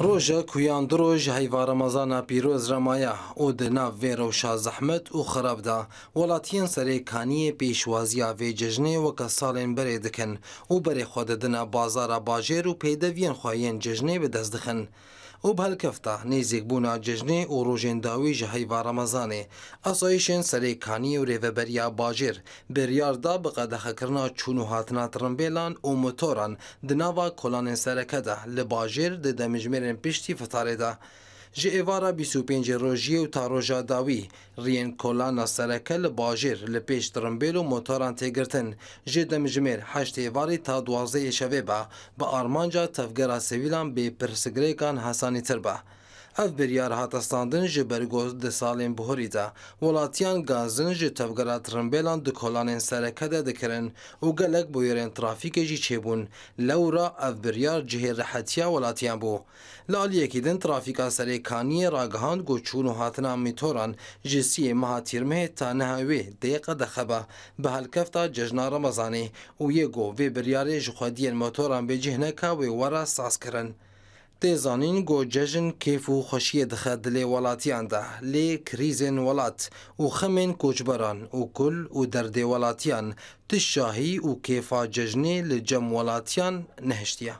روژه کویان دروژ هیوا رمضان پیروز رمایه او د ناو وی روشا زحمت او خراب ده ولاتین سره کانی پیشوازیا وی ججنه و که سالین بره دکن او بره خود دنه بازار باجر و پیده وین خواهین ججنه به دست دخن او به هلکفته نیزیک بونا ججنه او روژین داوی جه هیوا رمضانه اصایشن سره کانی و ریوبریا باجر بریار دا بقدخه کرنا چونو هاتنا ترنبیلان او موتوران دناوا کلان سرکه ده لباجر ده دمجمر berên piştî fitarê da. Ji êvara 25 rojiyê û taroja dawî, riyên kolana sereke li bajêr li pêş dirimbêl û motoran têgirtin, ji demjimêr heşt êvarê ta duwazdeh êşevê be, bi armanca tevgera sivîlan bê pirsgirêkan hesanîtir be. Ev biryar hatastandin ji bergoz di salên buhurî de. Welatiyan gazin ji tevgera trimbêlan di kolanên sereke de dikirin û gelek boyerên trafîkê jî çêbûn. Lewra ev biryar cihê rehetiya welatiyan bû. Li aliyekî din trafîka serêkaniyê ragihand got çûn û hatina mîtoran ji siyê meha tîrmehê ta neha wê dêqa dexebe bi helkefta cejna Remezanê û yê got vê biryarê ji xwediyên motoran bêcih neka wê wera saz kirin. تê zanîn got cejin kêf û xweşiyê dixe dilê welatiyan de lê krîzên welat û xemên koçberan û kul û derdê welatiyan tişahî û kêfa cejnê li cem welatiyan nehiştiye.